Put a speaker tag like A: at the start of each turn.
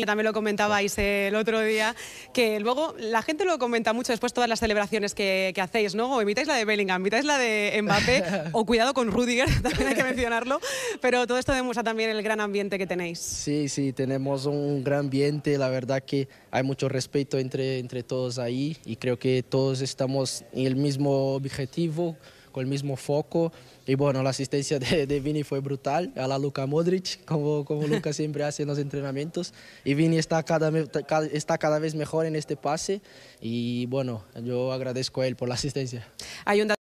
A: También lo comentabais el otro día, que luego la gente lo comenta mucho después todas las celebraciones que, hacéis, ¿no? O imitáis la de Bellingham, imitáis la de Mbappé, o cuidado con Rudiger, también hay que mencionarlo, pero todo esto demuestra también el gran ambiente que tenéis.
B: Sí, sí, tenemos un gran ambiente, la verdad que hay mucho respeto entre, entre todos ahí y creo que todos estamos en el mismo objetivo con el mismo foco. Y bueno, la asistencia de, Vini fue brutal, a la Luka Modric, como, como Luka siempre hace en los entrenamientos. Y Vini está cada, está cada vez mejor en este pase y bueno, yo agradezco a él por la asistencia.
C: Hay un